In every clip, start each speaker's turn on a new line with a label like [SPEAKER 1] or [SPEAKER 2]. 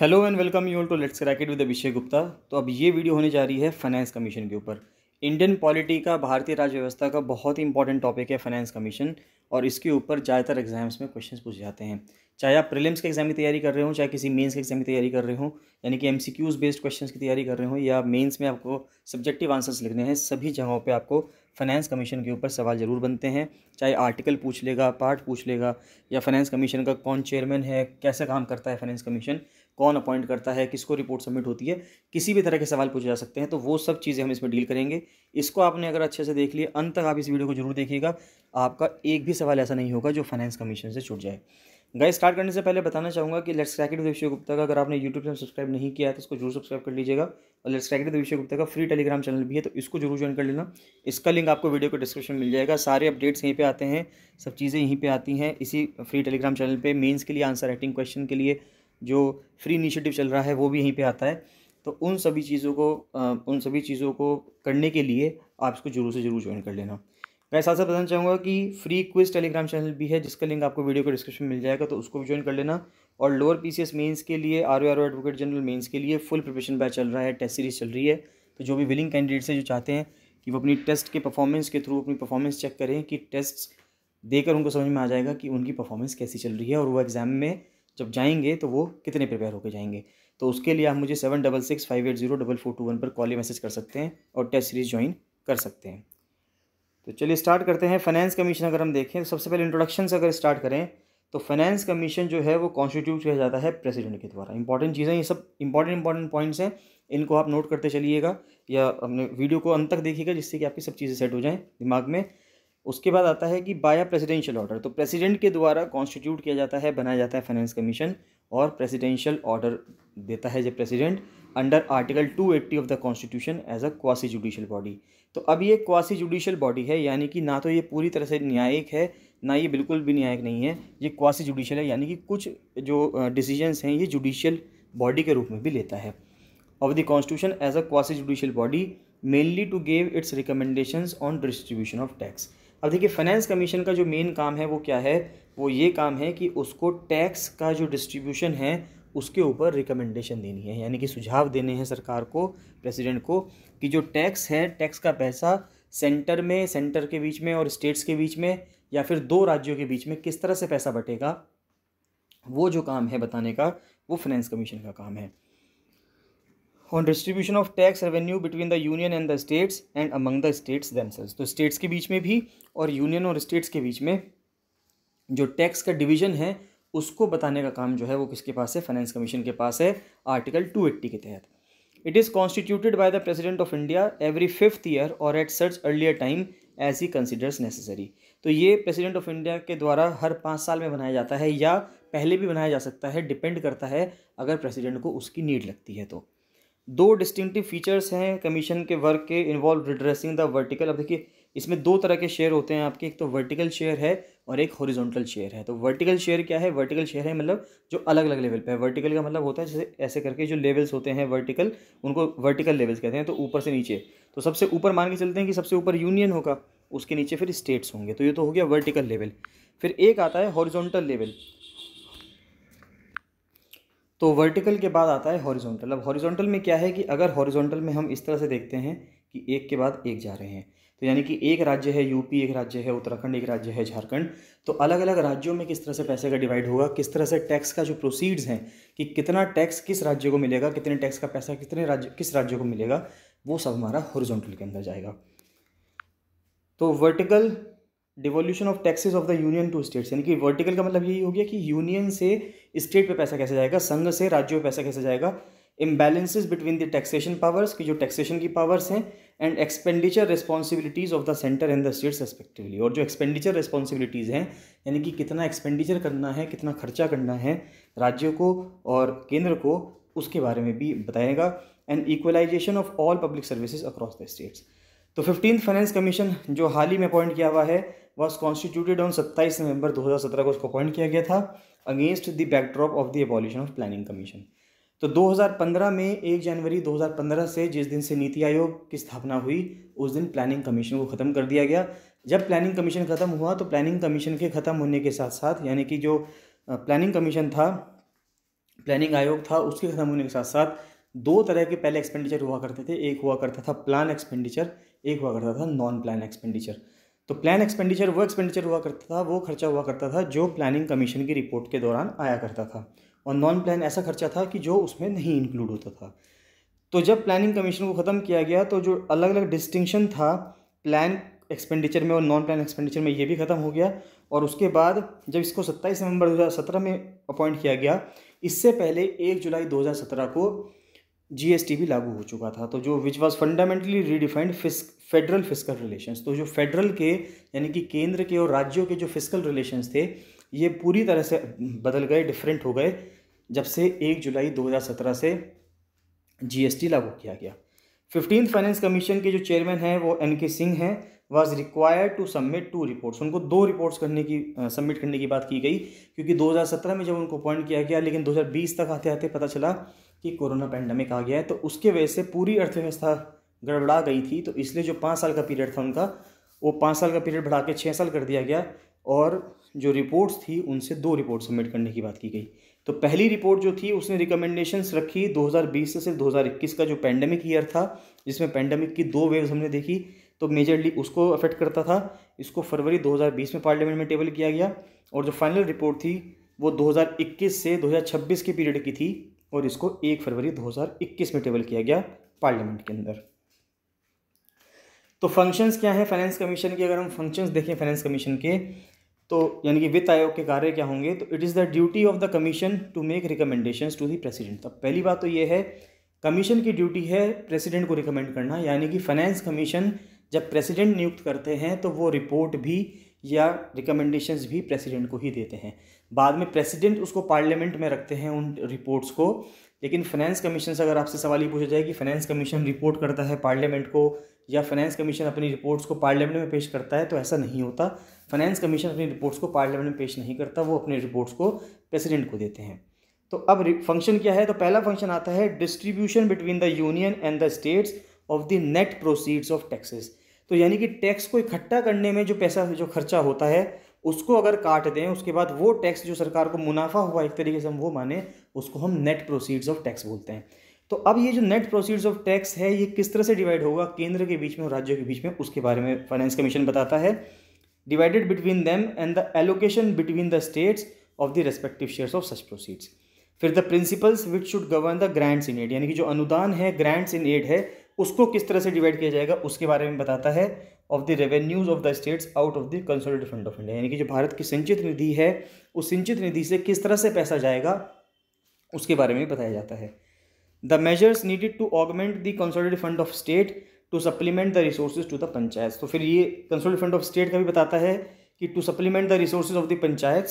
[SPEAKER 1] hello and welcome you all to let's crack it with Abhishek Gupta तो अब ये वीडियो होने जा रही है फाइनेंस कमीशन के ऊपर इंडियन पॉलिटी का भारतीय राज्य व्यवस्था का बहुत ही इंपॉर्टेंट टॉपिक है फाइनेंस कमीशन और इसके ऊपर ज़्यादातर एग्जाम्स में क्वेश्चंस पूछे जाते हैं चाहे आप प्रिलिम्स के एग्जाम की तैयारी कर रहे हो चाहे किसी मेन्स के एग्जाम की तैयारी कर रहे हो यानी कि एम बेस्ड क्वेश्चन की तैयारी कर रहे हो या मेन्स में आपको सब्जेक्टिव आंसर्स लिखने हैं सभी जगहों पर आपको फाइनेंस कमीशन के ऊपर सवाल ज़रूर बनते हैं चाहे आर्टिकल पूछ लेगा पार्ट पूछ लेगा या फाइनेंस कमीशन का कौन चेयरमैन है कैसे काम करता है फाइनेंस कमीशन कौन अपॉइंट करता है किसको रिपोर्ट सबमिट होती है किसी भी तरह के सवाल पूछे जा सकते हैं तो वो सब चीज़ें हम इसमें डील करेंगे इसको आपने अगर अच्छे से देख लिया अंत तक आप इस वीडियो को जरूर देखिएगा आपका एक भी सवाल ऐसा नहीं होगा जो फाइनेंस कमीशन से छूट जाए गाइस स्टार्ट करने से पहले बताना चाहूँगा कि let's crack it with Abhishek Gupta का अगर आपने यूट्यूब चैनल सब्सक्राइब नहीं किया है तो उसको जरूर सब्सक्राइब कर लीजिएगा और let's crack it with Abhishek Gupta का फ्री टेलीग्राम चैनल भी है तो इसको जरूर ज्वाइन कर लेना इसका लिंक आपको वीडियो के डिस्क्रिप्शन मिल जाएगा सारे अपडेट्स यहीं पर आते हैं सब चीज़ें यहीं पर आती हैं इसी फ्री टेलीग्राम चैनल पर मेन्स के लिए आंसर राइटिंग क्वेश्चन के लिए जो फ्री इनिशिएटिव चल रहा है वो भी यहीं पे आता है तो उन सभी चीज़ों को उन सभी चीज़ों को करने के लिए आप इसको जरूर से ज़रूर ज्वाइन कर लेना मैं साथ साथ बताना चाहूँगा कि फ्री क्विज टेलीग्राम चैनल भी है जिसका लिंक आपको वीडियो को डिस्क्रिप्शन में मिल जाएगा तो उसको भी ज्वाइन कर लेना और लोअर पी सी के लिए R O advocate general mains के लिए फुल प्रिपरेशन बैच चल रहा है टेस्ट सीरीज चल रही है तो जो भी विलिंग कैंडिडेट्स हैं जो चाहते हैं कि वो अपनी टेस्ट के परफॉर्मेंस के थ्रू अपनी परफॉर्मेंस चेक करें कि टेस्ट देकर उनको समझ में आ जाएगा कि उनकी परफॉर्मेंस कैसी चल रही है और वो एग्ज़ाम में जब जाएंगे तो वो कितने प्रिपेयर होकर जाएंगे तो उसके लिए आप मुझे seven double six five eight zero double four two one पर कॉल या मैसेज कर सकते हैं और टेस्ट सीरीज़ ज्वाइन कर सकते हैं तो चलिए स्टार्ट करते हैं फाइनेंस कमीशन अगर हम देखें तो सबसे पहले इंट्रोडक्शन से अगर स्टार्ट करें तो फाइनेंस कमीशन जो है वो कॉन्स्टिट्यूट किया जाता है प्रेसिडेंट के द्वारा इंपॉर्टेंट चीज़ें ये सब इंपॉर्टेंट इंपॉर्टेंट पॉइंट्स हैं इनको आप नोट करते चलिएगा या अपने वीडियो को अंत तक देखिएगा जिससे कि आपकी सब चीज़ें सेट हो जाएँ दिमाग में उसके बाद आता है कि बाया प्रेसिडेंशियल ऑर्डर तो प्रेसिडेंट के द्वारा कॉन्स्टिट्यूट किया जाता है बनाया जाता है फाइनेंस कमीशन और प्रेसिडेंशियल ऑर्डर देता है जब president under article 280 of the constitution as a quasi judicial body तो अब ये क्वासी जुडिशियल बॉडी है यानी कि ना तो ये पूरी तरह से न्यायिक है ना ये बिल्कुल भी न्यायिक नहीं है ये क्वासी जुडिशियल है यानी कि कुछ जो डिसीजंस हैं ये जुडिशियल बॉडी के रूप में भी लेता है of the constitution as a quasi judicial body mainly to gave its recommendations on distribution of tax अब देखिए फाइनेंस कमीशन का जो मेन काम है वो क्या है वो ये काम है कि उसको टैक्स का जो डिस्ट्रीब्यूशन है उसके ऊपर रिकमेंडेशन देनी है यानी कि सुझाव देने हैं सरकार को प्रेसिडेंट को कि जो टैक्स है टैक्स का पैसा सेंटर में सेंटर के बीच में और स्टेट्स के बीच में या फिर दो राज्यों के बीच में किस तरह से पैसा बटेगा वो जो काम है बताने का वो फाइनेंस कमीशन का काम है on distribution of tax revenue between the union and the states and among the states themselves तो स्टेट्स के बीच में भी और यूनियन और स्टेट्स के बीच में जो टैक्स का डिवीजन है उसको बताने का काम जो है वो किसके पास है फाइनेंस कमीशन के पास है आर्टिकल टू एट्टी के तहत it is constituted by the president of India every fifth year और एट सर्च earlier time as he considers necessary तो ये प्रेसिडेंट ऑफ इंडिया के द्वारा हर पाँच साल में बनाया जाता है या पहले भी बनाया जा सकता है डिपेंड करता है अगर प्रेसिडेंट को उसकी नीड लगती है तो दो डिस्टिंक्टिव फीचर्स हैं कमीशन के वर्क के इन्वॉल्व रिड्रेसिंग द वर्टिकल अब देखिए इसमें दो तरह के शेयर होते हैं आपके एक तो वर्टिकल शेयर है और एक हॉरिजॉन्टल शेयर है तो वर्टिकल शेयर क्या है वर्टिकल शेयर है मतलब जो अलग अलग लेवल पे है वर्टिकल का मतलब होता है जैसे ऐसे करके जो लेवल्स होते हैं वर्टिकल उनको वर्टिकल लेवल्स कहते हैं तो ऊपर से नीचे तो सबसे ऊपर मान के चलते हैं कि सबसे ऊपर यूनियन होगा उसके नीचे फिर स्टेट्स होंगे तो ये तो हो गया वर्टिकल लेवल फिर एक आता है हॉरिजॉन्टल लेवल तो वर्टिकल के बाद आता है हॉरिजॉन्टल अब हॉरिजॉन्टल में क्या है कि अगर हॉरिजॉन्टल में हम इस तरह से देखते हैं कि एक के बाद एक जा रहे हैं तो यानी कि एक राज्य है यूपी एक राज्य है उत्तराखंड एक राज्य है झारखंड तो अलग अलग राज्यों में किस तरह से पैसे का डिवाइड होगा किस तरह से टैक्स का जो प्रोसीड्स हैं कि कितना टैक्स किस राज्य को मिलेगा कितने टैक्स का पैसा कितने राज्य किस राज्य को मिलेगा वो सब हमारा हॉरिजॉन्टल के अंदर जाएगा तो vertical devolution of taxes of the union to states यानी कि वर्टिकल का मतलब यही हो गया कि यूनियन से स्टेट पे पैसा कैसे जाएगा संघ से राज्यों पे पैसा कैसे जाएगा imbalances between the taxation powers की जो टैक्सेशन की पावर्स हैं and expenditure responsibilities of the centre and the states respectively और जो एक्सपेंडिचर रिस्पॉन्सिबिलिटीज़ हैं यानी कि कितना एक्सपेंडिचर करना है कितना खर्चा करना है राज्यों को और केंद्र को उसके बारे में भी बताएगा and equalisation of all public services across the states तो फिफ्टीन फाइनेंस कमीशन जो हाल ही में अपॉइंट किया हुआ है वॉज कॉन्स्टिट्यूटेड ऑन सत्ताईस नवंबर 2017 को उसको अपॉइंट किया गया था against the backdrop of the abolition of planning commission तो 2015 में एक जनवरी 2015 से जिस दिन से नीति आयोग की स्थापना हुई उस दिन प्लानिंग कमीशन को ख़त्म कर दिया गया जब प्लानिंग कमीशन ख़त्म हुआ तो प्लानिंग कमीशन के ख़त्म होने के साथ साथ यानी कि जो प्लानिंग कमीशन था प्लानिंग आयोग था उसके ख़त्म होने के साथ साथ दो तरह के पहले एक्सपेंडिचर हुआ करते थे एक हुआ करता था प्लान एक्सपेंडिचर एक हुआ करता था नॉन प्लान एक्सपेंडिचर तो प्लान एक्सपेंडिचर वो एक्सपेंडिचर हुआ करता था वो खर्चा हुआ करता था जो प्लानिंग कमीशन की रिपोर्ट के दौरान आया करता था और नॉन प्लान ऐसा खर्चा था कि जो उसमें नहीं इंक्लूड होता था तो जब प्लानिंग कमीशन को ख़त्म किया गया तो जो अलग अलग डिस्टिंक्शन था प्लान एक्सपेंडिचर में और नॉन प्लान एक्सपेंडिचर में ये भी ख़त्म हो गया और उसके बाद जब इसको सत्ताईस नवंबर दो में अपॉइंट किया गया इससे पहले एक जुलाई दो को जीएसटी भी लागू हो चुका था तो जो which was fundamentally redefined fisc federal fiscal relations तो जो फेडरल के यानी कि केंद्र के और राज्यों के जो फिस्कल रिलेशंस थे ये पूरी तरह से बदल गए डिफरेंट हो गए जब से एक जुलाई 2017 से जीएसटी लागू किया गया फिफ्टीन फाइनेंस कमीशन के जो चेयरमैन हैं वो एन के सिंह हैं was required to submit two reports उनको दो रिपोर्ट्स करने की सबमिट करने की बात की गई क्योंकि 2017 में जब उनको अपॉइंट किया गया लेकिन 2020 तक आते आते पता चला कि कोरोना पैंडमिक आ गया है तो उसके वजह से पूरी अर्थव्यवस्था गड़बड़ा गई थी तो इसलिए जो पाँच साल का पीरियड था उनका वो पाँच साल का पीरियड बढ़ा के छः साल कर दिया गया और जो रिपोर्ट्स थी उनसे दो रिपोर्ट सबमिट करने की बात की गई तो पहली रिपोर्ट जो थी उसने रिकमेंडेशंस रखी 2020 से सिर्फ 2021 का जो पैंडमिक ईयर था जिसमें पैंडमिक की दो वेव्स हमने देखी तो मेजरली उसको अफेक्ट करता था इसको फरवरी 2020 में पार्लियामेंट में टेबल किया गया और जो फाइनल रिपोर्ट थी वो 2021 से 2026 के पीरियड की थी और इसको एक फरवरी 2021 में टेबल किया गया पार्लियामेंट के अंदर तो फंक्शंस क्या है फाइनेंस कमीशन के अगर हम फंक्शंस देखें फाइनेंस कमीशन के तो यानी कि वित्त आयोग के कार्य क्या होंगे तो it is the duty of the commission to make recommendation to the president तो पहली बात तो ये है कमीशन की ड्यूटी है प्रेसिडेंट को रिकमेंड करना यानी कि फाइनेंस कमीशन जब प्रेसिडेंट नियुक्त करते हैं तो वो रिपोर्ट भी या रिकमेंडेशंस भी प्रेसिडेंट को ही देते हैं बाद में प्रेसिडेंट उसको पार्लियामेंट में रखते हैं उन रिपोर्ट्स को लेकिन फाइनेंस कमीशन से अगर आपसे सवाल ये पूछा जाए कि फाइनेंस कमीशन रिपोर्ट करता है पार्लियामेंट को या फाइनेंस कमीशन अपनी रिपोर्ट्स को पार्लियामेंट में पेश करता है तो ऐसा नहीं होता फाइनेंस कमीशन अपनी रिपोर्ट्स को पार्लियामेंट में पेश नहीं करता वो अपनी रिपोर्ट्स को प्रेसिडेंट को देते हैं तो अब फंक्शन क्या है तो पहला फंक्शन आता है distribution between the union and the states of the net proceeds of taxes तो यानी कि टैक्स को इकट्ठा करने में जो पैसा जो खर्चा होता है उसको अगर काट दें उसके बाद वो टैक्स जो सरकार को मुनाफा हुआ एक तरीके से हम वो माने उसको हम नेट प्रोसीड्स ऑफ टैक्स बोलते हैं तो अब ये जो नेट प्रोसीड्स ऑफ टैक्स है ये किस तरह से डिवाइड होगा केंद्र के बीच में और राज्यों के बीच में उसके बारे में फाइनेंस कमीशन बताता है divided between them and the allocation between the states of the respective shares of such proceeds फिर the principles which should govern the grants in aid यानी कि जो अनुदान है ग्रांट्स इन एड है उसको किस तरह से डिवाइड किया जाएगा उसके बारे में बताता है of the revenues of the states out of the consolidated fund of India यानी कि जो भारत की संचित निधि है उस सिंचित निधि से किस तरह से पैसा जाएगा उसके बारे में बताया जाता है the measures needed to augment the consolidated fund of state to supplement the resources to the panchayat तो फिर ये कंसोलिडेटेड फंड ऑफ स्टेट का भी बताता है कि to supplement the resources of the panchayat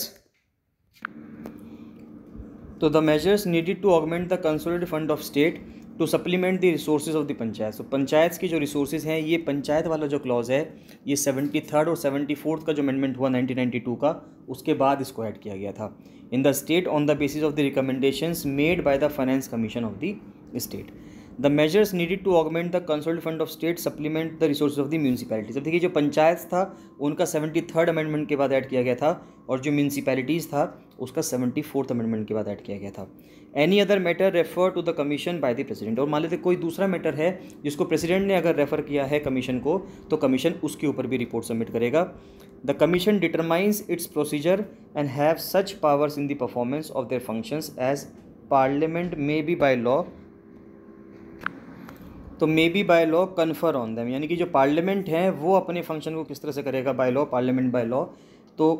[SPEAKER 1] तो the measures needed to augment the consolidated fund of state to supplement the resources of the panchayat so panchayat की जो रिसोर्सेज हैं ये पंचायत वाला जो क्लॉज है ये सेवेंटी थर्ड और सेवेंटी फोर्थ का जो अमेंडमेंट हुआ नाइनटीन नाइन्टी टू का उसके बाद इसको ऐड किया गया था in the state on the basis of the recommendations made by the finance commission of the state the measures needed to augment the consolidated fund of state supplement the resource of the municipalities अब देखिए जो पंचायत था उनका seventy third amendment के बाद add किया गया था और जो म्यूनसिपैलिटीज़ था उसका सेवेंटी फोर्थ अमेंडमेंट के बाद ऐड किया गया था any other matter refer to the commission by the president और मान लेते कोई दूसरा मैटर है जिसको प्रेसिडेंट ने अगर रेफर किया है कमीशन को तो कमीशन उसके ऊपर भी रिपोर्ट सबमिट करेगा the commission determines its procedure and have such powers in the performance of their functions as parliament may be by law तो may be by law confer on them यानी कि जो parliament है वो अपने function को किस तरह से करेगा by law parliament by law तो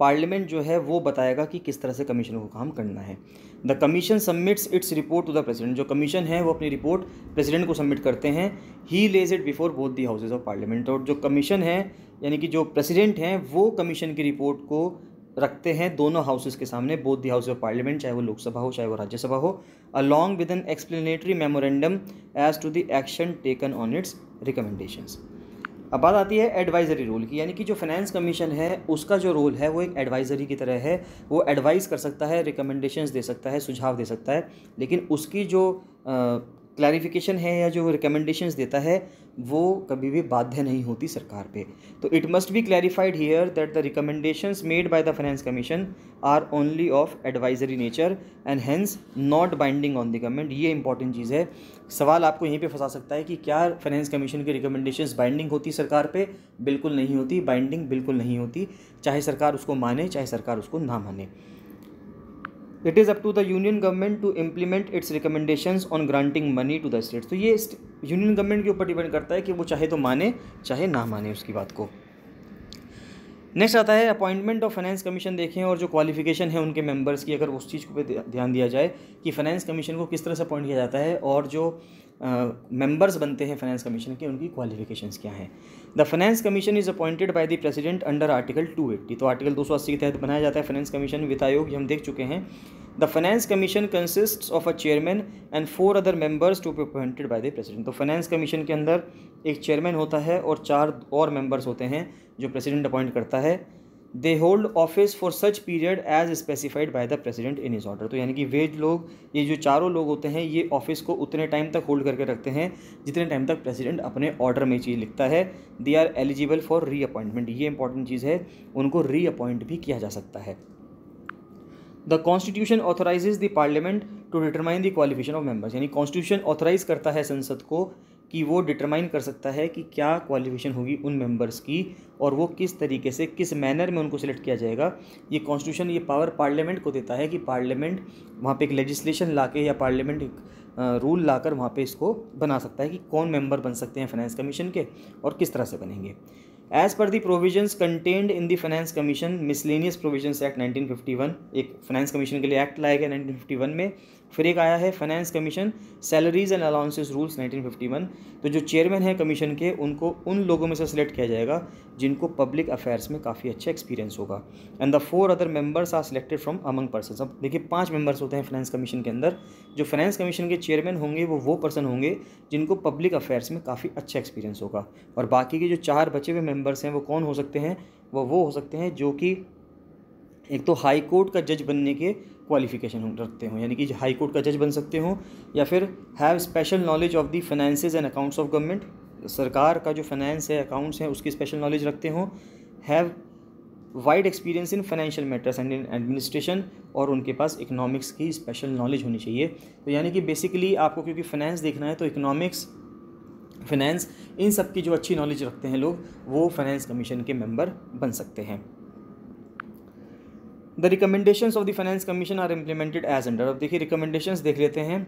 [SPEAKER 1] पार्लियामेंट जो है वो बताएगा कि किस तरह से कमीशन को काम करना है the commission submits its report to the president जो कमीशन है वो अपनी रिपोर्ट प्रेसिडेंट को सबमिट करते हैं he lays it before both the houses of parliament और जो कमीशन है यानी कि जो प्रेसिडेंट हैं वो कमीशन की रिपोर्ट को रखते हैं दोनों हाउसेज के सामने both the house of parliament चाहे वो लोकसभा हो चाहे वो राज्यसभा हो along with an explanatory memorandum as to the action taken on its recommendation अब बात आती है एडवाइजरी रोल की यानी कि जो फाइनेंस कमीशन है उसका जो रोल है वो एक एडवाइजरी की तरह है वो एडवाइज कर सकता है रिकमेंडेशंस दे सकता है सुझाव दे सकता है लेकिन उसकी जो क्लैरिफिकेशन है या जो रिकमेंडेशंस देता है वो कभी भी बाध्य नहीं होती सरकार पे तो it must be clarified here that the recommendations made by the finance commission are only of advisory nature and hence not binding on the government ये इंपॉर्टेंट चीज़ है सवाल आपको यहीं पे फंसा सकता है कि क्या फाइनेंस कमीशन की रिकमेंडेशंस बाइंडिंग होती सरकार पे बिल्कुल नहीं होती बाइंडिंग बिल्कुल नहीं होती चाहे सरकार उसको माने चाहे सरकार उसको ना माने it is up to the union government to implement its recommendation on granting money to the states तो ये यूनियन गवर्नमेंट के ऊपर डिपेंड करता है कि वो चाहे तो माने चाहे ना माने उसकी बात को नेक्स्ट आता है अपॉइंटमेंट ऑफ फाइनेंस कमीशन देखें और जो क्वालिफिकेशन है उनके मेंबर्स की अगर उस चीज़ को पे ध्यान दिया जाए कि फाइनेंस कमीशन को किस तरह से अपॉइंट किया जाता है और जो मेंबर्स बनते हैं फाइनेंस कमीशन के उनकी क्वालिफिकेशंस क्या हैं the finance commission is appointed by the president under article 280 तो आर्टिकल 280 के तहत बनाया जाता है फाइनेंस कमीशन वित्त आयोग हम देख चुके हैं the finance commission consist of a chairman and four other members to be appointed by the president तो फाइनेंस कमीशन के अंदर एक चेयरमैन होता है और चार और मेंबर्स होते हैं जो प्रेसिडेंट अपॉइंट करता है they hold office for such period as specified by the president in his order तो यानी कि वेज लोग ये जो चारों लोग होते हैं ये ऑफिस को उतने टाइम तक होल्ड करके रखते हैं जितने टाइम तक प्रेसिडेंट अपने ऑर्डर में चीज़ लिखता है they are eligible for reappointment ये इंपॉर्टेंट चीज़ है उनको रीअपॉइंट भी किया जा सकता है the constitution authorises the parliament to determine the qualification of members यानी कॉन्स्टिट्यूशन ऑथोराइज करता है संसद को कि वो डिटरमाइन कर सकता है कि क्या क्वालिफिकेशन होगी उन मेंबर्स की और वो किस तरीके से किस मैनर में उनको सिलेक्ट किया जाएगा ये कॉन्स्टिट्यूशन ये पावर पार्लियामेंट को देता है कि पार्लियामेंट वहाँ पे एक लेजिस्लेशन ला के या पार्लियामेंट एक रूल ला कर वहाँ पर इसको बना सकता है कि कौन मेम्बर बन सकते हैं फाइनेंस कमीशन के और किस तरह से बनेंगे as per the provisions contained in the finance commission miscellaneous provision act 1951 एक फाइनेंस कमीशन के लिए एक्ट लाया गया 1951 में फिर एक आया है finance commission salaries and allowances rules 1951 तो जो चेयरमैन हैं कमीशन के उनको उन लोगों में से सिलेक्ट किया जाएगा जिनको पब्लिक अफेयर्स में काफ़ी अच्छा एक्सपीरियंस होगा and the four other members are selected from among person अब देखिए पांच मेंबर्स होते हैं फाइनेंस कमीशन के अंदर जो फाइनेंस कमीशन के चेयरमैन होंगे वो वो पर्सन होंगे जिनको पब्लिक अफेयर्स में काफ़ी अच्छा एक्सपीरियंस होगा और बाकी के जो चार बचे हुए मेम्बर्स हैं वो कौन हो सकते हैं वो वो हो सकते हैं जो कि एक तो हाई कोर्ट का जज बनने के क्वालिफिकेशन रखते हों यानी कि हाई कोर्ट का जज बन सकते हों या फिर have special knowledge of the finance and accounts of government सरकार का जो फाइनेंस है अकाउंट्स हैं उसकी स्पेशल नॉलेज रखते हों have wide experience in financial matters and in administration और उनके पास इकोनॉमिक्स की स्पेशल नॉलेज होनी चाहिए तो यानी कि बेसिकली आपको क्योंकि फाइनेंस देखना है तो इकोनॉमिक्स फाइनेंस इन सब की जो अच्छी नॉलेज रखते हैं लोग वो फाइनेंस कमीशन के मेंबर बन सकते हैं the recommendation of the finance commission are implemented as under अब देखिए रिकमेंडेशंस देख लेते हैं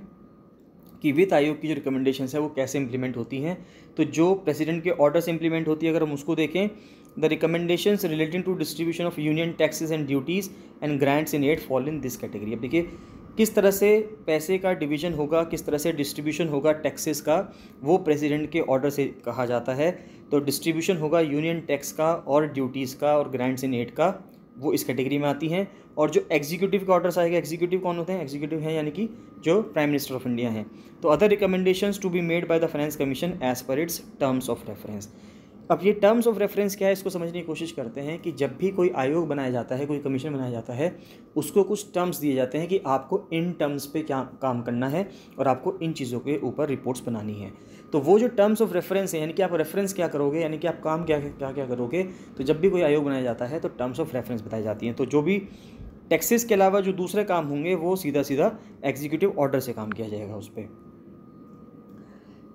[SPEAKER 1] कि वित्त आयोग की जो रिकमेंडेशन है वो कैसे इंप्लीमेंट होती हैं तो जो प्रेसिडेंट के ऑर्डर से इंप्लीमेंट होती है अगर हम उसको देखें the recommendation relating to distribution of union taxes and duties and grants in aid fall in this category अब देखिए किस तरह से पैसे का डिवीजन होगा किस तरह से डिस्ट्रीब्यूशन होगा टैक्सेस का वो प्रेसिडेंट के ऑर्डर से कहा जाता है तो डिस्ट्रीब्यूशन होगा यूनियन टैक्स का और ड्यूटीज़ का और ग्रांट्स इन एड का वो इस कैटेगरी में आती हैं और जो एग्जीक्यूटिव का ऑर्डर्स आएगा एग्जीक्यूटिव कौन होते हैं एग्जीक्यूटिव हैं यानी कि जो प्राइम मिनिस्टर ऑफ इंडिया हैं तो other recommendation to be made by the finance commission as per its terms of reference अब ये टर्म्स ऑफ रेफरेंस क्या है इसको समझने की कोशिश करते हैं कि जब भी कोई आयोग बनाया जाता है कोई कमीशन बनाया जाता है उसको कुछ टर्म्स दिए जाते हैं कि आपको इन टर्म्स पे क्या काम करना है और आपको इन चीज़ों के ऊपर रिपोर्ट्स बनानी है तो वो जो टर्म्स ऑफ रेफरेंस है यानी कि आप रेफरेंस क्या करोगे यानी कि आप काम क्या क्या क्या करोगे तो जब भी कोई आयोग बनाया जाता है तो टर्म्स ऑफ रेफरेंस बताई जाती हैं तो जो भी टैक्सेस के अलावा जो दूसरे काम होंगे वो सीधा सीधा एग्जीक्यूटिव ऑर्डर से काम किया जाएगा उस पर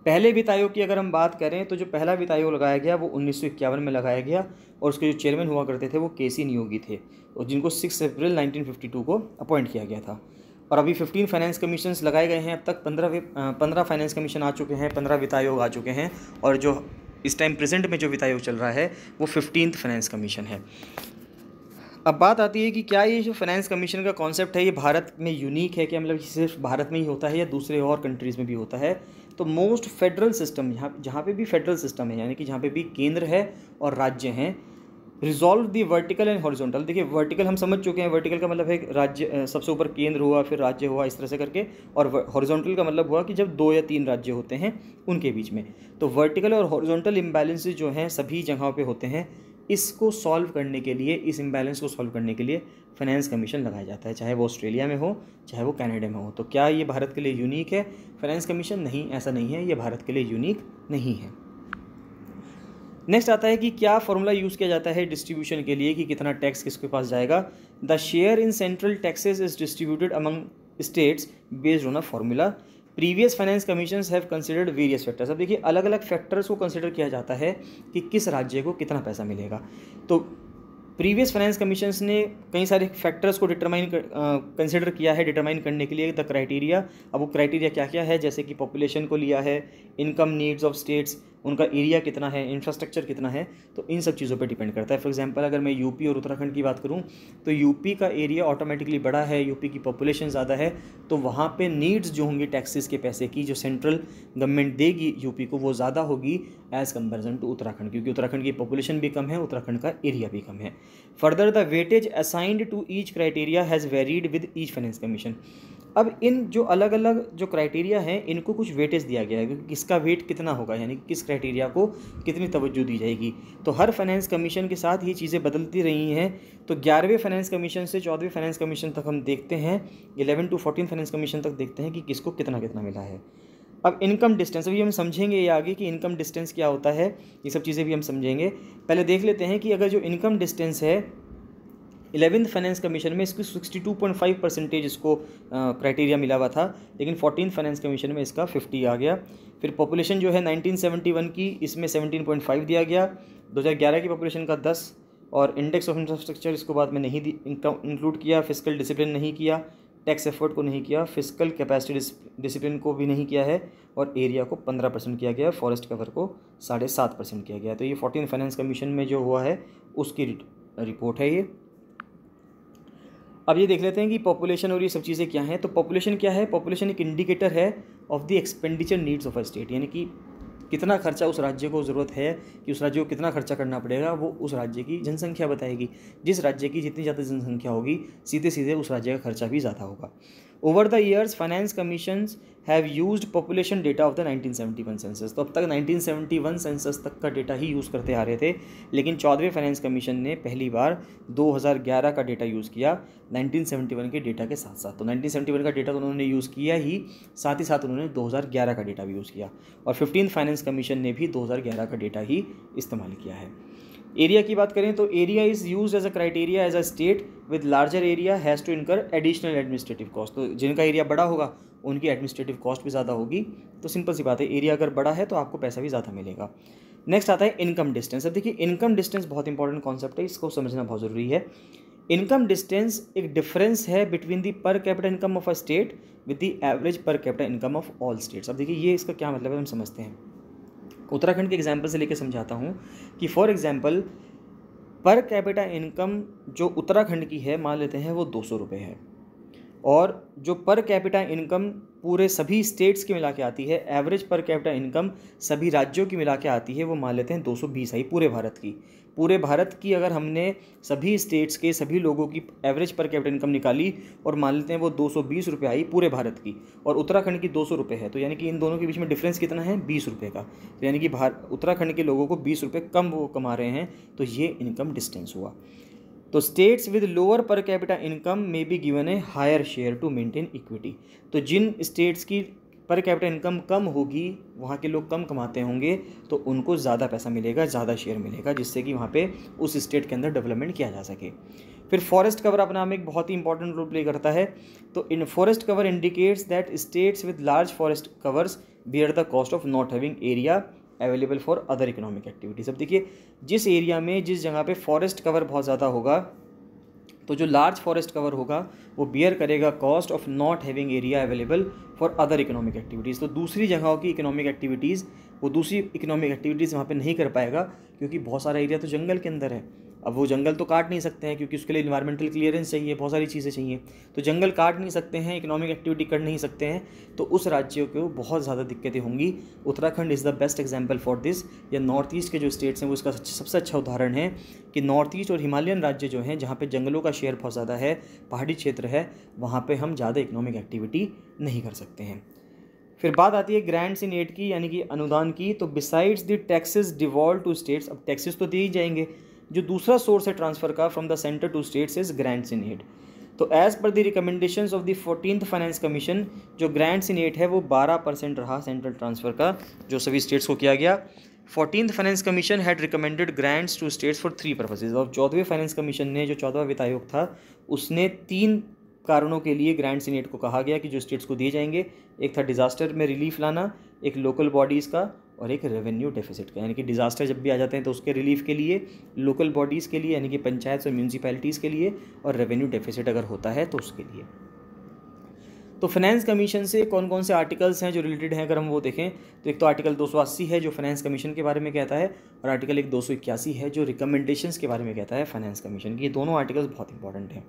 [SPEAKER 1] पहले वित्त आयोग की अगर हम बात करें तो जो पहला वित्त आयोग लगाया गया वो उन्नीस में लगाया गया और उसके जो चेयरमैन हुआ करते थे वो के सी नियोगी थे और जिनको सिक्स अप्रैल टू को अपॉइंट किया गया था और अभी फिफ्टीन फाइनेंस कमीशन लगाए गए हैं अब तक पंद्रह पंद्रह फाइनेंस कमीशन आ चुके हैं पंद्रह वित्त आयोग आ चुके हैं और जो इस टाइम प्रेजेंट में जो वित्त आयोग चल रहा है वो फिफ्टीन फाइनेंस कमीशन है अब बात आती है कि क्या ये जो फाइनेंस कमीशन का कॉन्सेप्ट है ये भारत में यूनिक है कि मतलब सिर्फ भारत में ही होता है या दूसरे और कंट्रीज़ में भी होता है तो मोस्ट फेडरल सिस्टम यहाँ जहाँ पे भी फेडरल सिस्टम है यानी कि जहाँ पे भी केंद्र है और राज्य हैं resolve the vertical and horizontal देखिए वर्टिकल हम समझ चुके हैं वर्टिकल का मतलब है राज्य सबसे ऊपर केंद्र हुआ फिर राज्य हुआ इस तरह से करके और हॉरिजॉन्टल का मतलब हुआ कि जब दो या तीन राज्य होते हैं उनके बीच में तो वर्टिकल और हॉरिजॉन्टल इम्बैलेंसेज जो हैं सभी जगहों पर होते हैं इसको सॉल्व करने के लिए इस इम्बैलेंस को सॉल्व करने के लिए फाइनेंस कमीशन लगाया जाता है चाहे वो ऑस्ट्रेलिया में हो चाहे वो कनाडा में हो तो क्या ये भारत के लिए यूनिक है फाइनेंस कमीशन नहीं ऐसा नहीं है ये भारत के लिए यूनिक नहीं है नेक्स्ट आता है कि क्या फॉर्मूला यूज़ किया जाता है डिस्ट्रीब्यूशन के लिए कि कितना टैक्स किसके पास जाएगा the share in central taxes is distributed among states based on a formula previous finance commission have considered various factors अब देखिए अलग अलग फैक्टर्स को कंसिडर किया जाता है कि किस राज्य को कितना पैसा मिलेगा तो प्रीवियस फाइनेंस कमीशन ने कई सारे फैक्टर्स को डिटरमाइन कंसिडर किया है डिटरमाइन करने के लिए द क्राइटेरिया अब वो क्राइटेरिया क्या क्या है जैसे कि पॉपुलेशन को लिया है इनकम नीड्स ऑफ स्टेट्स उनका एरिया कितना है इंफ्रास्ट्रक्चर कितना है तो इन सब चीज़ों पर डिपेंड करता है फॉर एग्जाम्पल अगर मैं यूपी और उत्तराखंड की बात करूँ तो यूपी का एरिया ऑटोमेटिकली बड़ा है यूपी की पॉपुलेशन ज़्यादा है तो वहाँ पर नीड्स जो होंगी टैक्सेस के पैसे की जो सेंट्रल गवर्नमेंट देगी यूपी को वो ज़्यादा होगी एज़ कम्पेरिजन टू उत्तराखंड क्योंकि उत्तराखंड की पॉपुलेशन भी कम है उत्तराखंड का एरिया भी कम है further the weightage assigned to each criteria has varied with each finance commission अब इन जो अलग अलग जो क्राइटेरिया हैं इनको कुछ वेटेज दिया गया है किसका वेट कितना होगा यानी किस क्राइटेरिया को कितनी तवज्जो दी जाएगी तो हर फाइनेंस कमीशन के साथ ये चीज़ें बदलती रही हैं तो ग्यारहवें फाइनेंस कमीशन से चौदहवें फाइनेंस कमीशन तक हम देखते हैं eleven to fourteen finance commission तक देखते हैं कि किसको कितना कितना मिला है अब इनकम डिस्टेंस अभी हम समझेंगे ये आगे कि इनकम डिस्टेंस क्या होता है ये सब चीज़ें भी हम समझेंगे पहले देख लेते हैं कि अगर जो इनकम डिस्टेंस है इलेवेंथ फाइनेंस कमीशन में इसकी sixty two point five percentage इसको क्राइटेरिया मिला हुआ था लेकिन फोर्टीन फाइनेंस कमीशन में इसका फिफ्टी आ गया फिर पॉपुलेशन जो है नाइनटीन सेवेंटी वन की इसमें सेवनटीन पॉइंट फाइव दिया गया दो हज़ार ग्यारह की पॉपुलेशन का दस और इंडेक्स ऑफ इंफ्रास्ट्रक्चर इसको बाद में नहीं इंक्लूड किया फिजिकल डिसिप्लिन नहीं किया टैक्स एफर्ट को नहीं किया फिजिकल कैपेसिटी डिसिप्लिन को भी नहीं किया है और एरिया को पंद्रह परसेंट किया गया फॉरेस्ट कवर को साढ़े सात परसेंट किया गया तो ये फोर्टीन फाइनेंस कमीशन में जो हुआ है उसकी रिपोर्ट है ये अब ये देख लेते हैं कि पॉपुलेशन और ये सब चीज़ें क्या हैं तो पॉपुलेशन क्या है पॉपुलेशन एक इंडिकेटर है of the expenditure needs of a state यानी कि कितना खर्चा उस राज्य को ज़रूरत है कि उस राज्य को कितना खर्चा करना पड़ेगा वो उस राज्य की जनसंख्या बताएगी जिस राज्य की जितनी ज़्यादा जनसंख्या होगी सीधे सीधे उस राज्य का खर्चा भी ज़्यादा होगा over the years finance commissions have use population data of the 1971 census तो अब तक 1971 सेंसस तक का डेटा ही यूज़ करते आ रहे थे लेकिन चौदहवें फाइनेंस कमीशन ने पहली बार 2011 का डेटा यूज़ किया 1971 के डेटा के साथ साथ तो 1971 का डेटा तो उन्होंने यूज़ किया ही साथ ही साथ उन्होंने 2011 का डेटा भी यूज़ किया और फिफ्टीन फाइनेंस कमीशन ने भी 2011 का डेटा ही इस्तेमाल किया है एरिया की बात करें तो area is use as a criteria as a state with larger area has to incur additional administrative cost तो जिनका एरिया बड़ा होगा उनकी एडमिनिस्ट्रेटिव कॉस्ट भी ज़्यादा होगी तो सिंपल सी बात है एरिया अगर बड़ा है तो आपको पैसा भी ज़्यादा मिलेगा नेक्स्ट आता है इनकम डिस्टेंस अब देखिए इनकम डिस्टेंस बहुत इंपॉर्टेंट कॉन्सेप्ट है इसको समझना बहुत ज़रूरी है इनकम डिस्टेंस एक डिफरेंस है between the per capital income of a state with the average per capital income of all states अब देखिए ये इसका क्या मतलब है हम समझते हैं उत्तराखंड के एग्जाम्पल से लेकर समझाता हूँ कि for example per capita income जो उत्तराखंड की है मान लेते हैं वो दो सौ रुपये है और जो पर कैपिटा इनकम पूरे सभी स्टेट्स की मिला के आती है एवरेज पर कैपिटा इनकम सभी राज्यों की मिला के आती है वो मान लेते हैं 220 आई पूरे भारत की पूरे भारत की अगर हमने सभी स्टेट्स के सभी लोगों की एवरेज पर कैपिटा इनकम निकाली और मान लेते हैं वो दो सौ आई पूरे भारत की और उत्तराखंड की दो सौ है तो यानी कि इन दोनों के बीच में डिफरेंस कितना है बीस रुपये का तो यानी कि उत्तराखंड के लोगों को बीस रुपये कम वो कमा रहे हैं तो ये इनकम डिस्टेंस हुआ तो states with lower per capita income may be given a higher share to maintain equity तो जिन स्टेट्स की पर कैपिटा इनकम कम होगी वहाँ के लोग कम कमाते होंगे तो उनको ज़्यादा पैसा मिलेगा ज़्यादा शेयर मिलेगा जिससे कि वहाँ पे उस स्टेट के अंदर डेवलपमेंट किया जा सके फिर फॉरेस्ट कवर अपना में एक बहुत ही इंपॉर्टेंट रोल प्ले करता है तो in forest cover indicates that states with large forest covers bear the cost of not having area available for other economic activities अब देखिए जिस एरिया में जिस जगह पे फॉरेस्ट कवर बहुत ज़्यादा होगा तो जो लार्ज फॉरेस्ट कवर होगा वो बियर करेगा cost of not having area available for other economic activities तो दूसरी जगहों की इकोनॉमिक एक्टिविटीज़ वो दूसरी इकोनॉमिक एक्टिविटीज़ वहाँ पर नहीं कर पाएगा क्योंकि बहुत सारा एरिया तो जंगल के अंदर है अब वो जंगल तो काट नहीं सकते हैं क्योंकि उसके लिए इन्वायरमेंटल क्लियरेंस चाहिए बहुत सारी चीज़ें चाहिए तो जंगल काट नहीं सकते हैं इकोनॉमिक एक्टिविटी कर नहीं सकते हैं तो उस राज्य को बहुत ज़्यादा दिक्कतें होंगी Uttarakhand is the best example for this या नॉर्थ ईस्ट के जो स्टेट्स हैं वो इसका सबसे अच्छा उदाहरण है कि नॉर्थ ईस्ट और हिमालयन राज्य जो हैं जहाँ पर जंगलों का शेयर बहुत ज़्यादा है पहाड़ी क्षेत्र है वहाँ पर हम ज़्यादा इकोनॉमिक एक्टिविटी नहीं कर सकते हैं फिर बात आती है इन एड की यानी कि अनुदान की तो besides the taxes devolve to states अब टैक्सेस तो दिए ही जाएंगे जो दूसरा सोर्स है ट्रांसफर का from the centre to states is in aid तो as per the recommendation of the fourteen finance commission जो इन एड है वो बारह परसेंट रहा सेंट्रल ट्रांसफर का जो सभी स्टेट्स को किया गया fourteen finance commission had recommended grants to states for three purposes और चौदहवें फाइनेंस कमीशन ने जो चौदहवा वित्त आयोग था उसने तीन कारणों के लिए ग्रैंड सीनेट को कहा गया कि जो स्टेट्स को दिए जाएंगे एक था डिज़ास्टर में रिलीफ लाना एक लोकल बॉडीज़ का और एक रेवेन्यू डेफिसिट का यानी कि डिज़ास्टर जब भी आ जाते हैं तो उसके रिलीफ के लिए लोकल बॉडीज़ के लिए यानी कि पंचायत और म्यूनसिपैलिटीज़ के लिए और रेवेन्यू डेफिसिट अगर होता है तो उसके लिए तो फाइनेंस कमीशन से कौन कौन से आर्टिकल्स हैं जो रिलेटेड हैं अगर हम वो देखें तो एक तो आर्टिकल दो है जो फाइनेंस कमीशन के बारे में कहता है और आर्टिकल एक दो है जो रिकमेंडेशंस के बारे में कहता है फाइनेंस कमीशन की ये दोनों आर्टिकल्स बहुत इंपॉर्टेंट हैं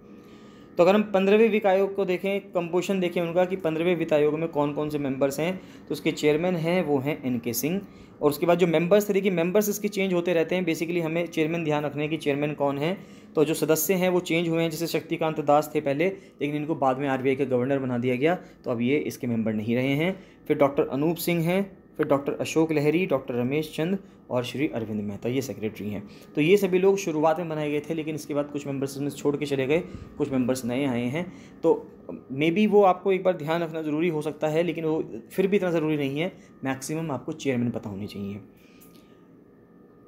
[SPEAKER 1] तो अगर हम पंद्रहवें वित्त आयोग को देखें कंपोजिशन देखें उनका कि पंद्रहवें वित्त आयोग में कौन कौन से मेंबर्स हैं तो उसके चेयरमैन हैं वो हैं एन के सिंह और उसके बाद जो मेंबर्स थे देखिए मेंबर्स इसके चेंज होते रहते हैं बेसिकली हमें चेयरमैन ध्यान रखने की चेयरमैन कौन है तो जो सदस्य हैं वो चेंज हुए हैं जैसे शक्तिकांत दास थे पहले लेकिन इनको बाद में आर के गवर्नर बना दिया गया तो अब ये इसके मेंबर नहीं रहे हैं फिर डॉक्टर अनूप सिंह हैं फिर डॉक्टर अशोक लहरी डॉक्टर रमेश चंद और श्री अरविंद मेहता ये सेक्रेटरी हैं तो ये सभी लोग शुरुआत में बनाए गए थे लेकिन इसके बाद कुछ मेंबर्स में छोड़ के चले गए कुछ मेंबर्स नए आए हैं तो मे बी वो आपको एक बार ध्यान रखना ज़रूरी हो सकता है लेकिन वो फिर भी इतना ज़रूरी नहीं है मैक्सिमम आपको चेयरमैन पता होने चाहिए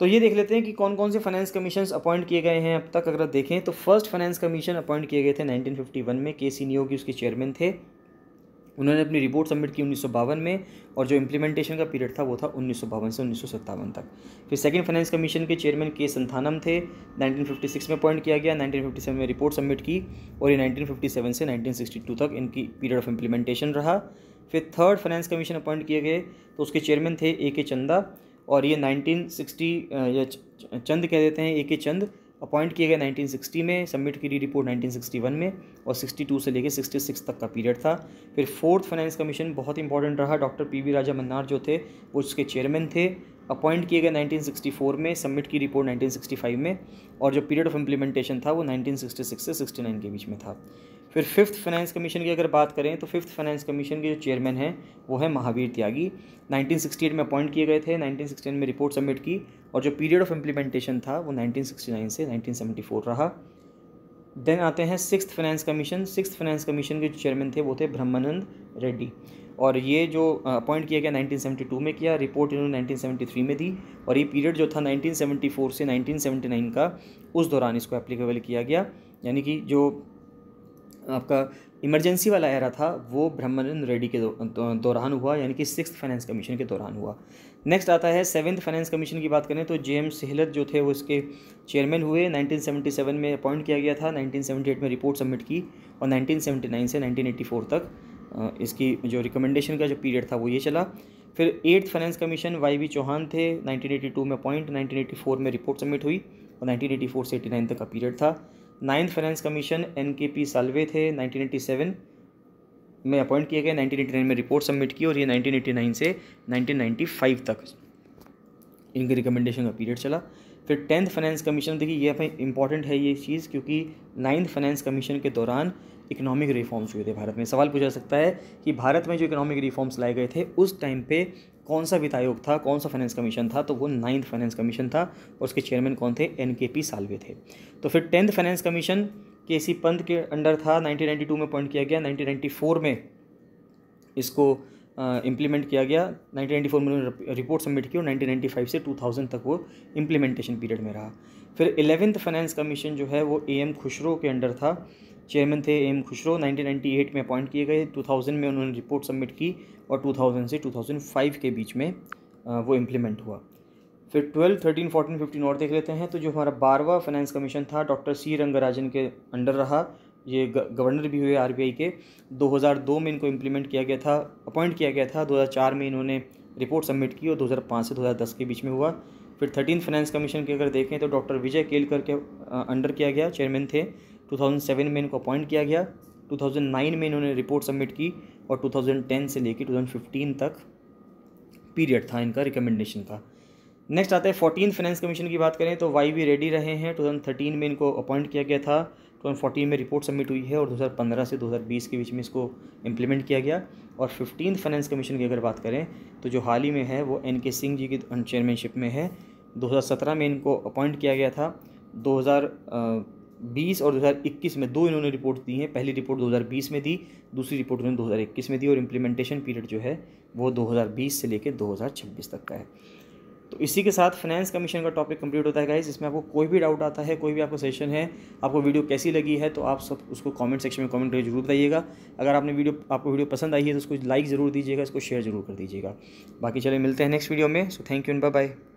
[SPEAKER 1] तो ये देख लेते हैं कि कौन कौन से फाइनेंस कमीशन अपॉइंट किए गए हैं अब तक अगर देखें तो फर्स्ट फाइनेंस कमीशन अपॉइंट किए गए थे 1951 में के सी नियोगी उसके चेयरमैन थे उन्होंने अपनी रिपोर्ट सबमिट की उन्नीस में और जो इम्प्लीमेंटेशन का पीरियड था वो था उन्नीस से उन्नीस तक फिर सेकंड फाइनेंस कमीशन के चेयरमैन के संथानम थे 1956 में अपॉइंट किया गया 1957 में रिपोर्ट सबमिट की और ये 1957 से 1962 तक इनकी पीरियड ऑफ इम्प्लीमेंटेशन रहा फिर थर्ड फाइनेंस कमीशन अपॉइंट किए गए तो उसके चेयरमैन थे ए के चंदा और ये नाइनटीन सिक्सटी चंद कह देते हैं ए के चंद अपॉइंट किए गए 1960 में सबमिट की रिपोर्ट 1961 में और 62 से लेकर 66 तक का पीरियड था फिर फोर्थ फाइनेंस कमीशन बहुत इंपॉर्टेंट रहा doctor P V Rajamannar जो थे वो उसके चेयरमैन थे अपॉइंट किए गए 1964 में सबमिट की रिपोर्ट 1965 में और जो पीरियड ऑफ इम्प्लीमेंटेशन था वो 1966 से 69 के बीच में था फिर फिफ्थ फाइनेंस कमीशन की अगर बात करें तो फिफ्थ फाइनेंस कमीशन के जो चेयरमैन हैं वो है महावीर त्यागी 1968 में अपॉइंट किए गए थे 1969 में रिपोर्ट सबमिट की और जो पीरियड ऑफ इम्प्लीमेंटेशन था वो 1969 से 1974 रहा देन आते हैं six finance commission six finance commission के जो चेयरमैन थे वो थे ब्रह्मानंद रेड्डी और ये जो अपॉइंट किया गया 1972 में किया रिपोर्ट इन्होंने 1973 में दी और ये पीरियड जो था 1974 से 1979 का उस दौरान इसको एप्लीकेबल किया गया यानी कि जो आपका इमरजेंसी वाला एरा था वो ब्रह्मानंद रेड्डी के दौरान हुआ यानी कि सिक्स फाइनेंस कमीशन के दौरान हुआ नेक्स्ट आता है सेवन्थ फाइनेंस कमीशन की बात करें तो जे एम सेहलत जो थे वो इसके चेयरमैन हुए 1977 में अपॉइंट किया गया था 1978 में रिपोर्ट सबमिट की और 1979 से 1984 तक इसकी जो रिकमेंडेशन का जो पीरियड था वो ये चला फिर eighth finance commission Y V Chavan थे 1982 में अपॉइंट 1984 में रिपोर्ट सबमिट हुई और 1984 से 89 तक का पीरियड था ninth finance commission N K P Salve थे 1987 में अपॉइंट किए गए 1989 में रिपोर्ट सबमिट की और ये 1989 से 1995 तक इनके रिकमेंडेशन का पीरियड चला फिर टेंथ फाइनेंस कमीशन देखिए ये इंपॉर्टेंट है ये चीज़ क्योंकि नाइन्थ फाइनेंस कमीशन के दौरान इकोनॉमिक रिफॉर्म्स हुए थे भारत में सवाल पूछा जा सकता है कि भारत में जो इकोनॉमिक रिफॉर्म्स लाए गए थे उस टाइम पे कौन सा वित्त आयोग था कौन सा फाइनेंस कमीशन था तो वो नाइन्थ फाइनेंस कमीशन था और उसके चेयरमैन कौन थे एन के पी सालवे थे तो फिर टेंथ फाइनेंस कमीशन के सी पंत के अंडर था टू में अपॉइंट किया गया फोर में इसको इम्प्लीमेंट किया गया 1994 में उन्होंने रिपोर्ट सबमिट की और 1995 से 2000 तक वो इम्प्लीमेंटेशन पीरियड में रहा फिर एलेवंथ फाइनेंस कमीशन जो है वो ए एम खुशरो के अंडर था चेयरमैन थे एम खुशरो 1998 में अपॉइंट किए गए 2000 में उन्होंने रिपोर्ट सबमिट की और 2000 से 2005 के बीच में वो इम्प्लीमेंट हुआ फिर 12, थर्टीन फोर्टीन फिफ्टीन और देख लेते हैं तो जो हमारा बारवा फाइनेंस कमीशन था डॉक्टर सी रंगराजन के अंडर रहा ये गवर्नर भी हुए आरबीआई के 2002 में इनको इम्प्लीमेंट किया गया था अपॉइंट किया गया था 2004 में इन्होंने रिपोर्ट सबमिट की और 2005 से 2010 के बीच में हुआ फिर थर्टीन फाइनेंस कमीशन के अगर देखें तो डॉक्टर विजय केलकर के अंडर किया गया चेयरमैन थे 2007 में इनको अपॉइंट किया गया 2009 में इन्होंने रिपोर्ट सबमिट की और 2010 से लेकर 2015 तक पीरियड था इनका रिकमेंडेशन का नेक्स्ट आता है फोर्टीन फाइनेंस कमीशन की बात करें तो वाई वी रेडी रहे हैं 2013 में इनको अपॉइंट किया गया था 2014 में रिपोर्ट सबमिट हुई है और 2015 से 2020 के बीच में इसको इम्प्लीमेंट किया गया और फिफ्टीन फाइनेंस कमीशन की अगर बात करें तो जो हाल ही में है वो एन के सिंह जी की चेयरमैनशिप में है 2017 में इनको अपॉइंट किया गया था 2000 2020 और 2021 में दो इन्होंने रिपोर्ट दी हैं पहली रिपोर्ट 2020 में दी दूसरी रिपोर्ट हज़ार 2021 में दी और इम्प्लीमेंटेशन पीरियड जो है वो 2020 से लेकर 2026 तक का है तो इसी के साथ फाइनेंस कमीशन का टॉपिक कंप्लीट होता है गाइस इसमें आपको कोई भी डाउट आता है कोई भी आपको सेशन है आपको वीडियो कैसी लगी है तो आप सब उसको कमेंट सेक्शन में कमेंट करके जरूर बताइएगा अगर आपने वीडियो आपको वीडियो पसंद आई है तो उसको लाइक ज़रूर दीजिएगा इसको शेयर जरूर कर दीजिएगा बाकी चले मिलते हैं नेक्स्ट वीडियो में so thank you and bye bye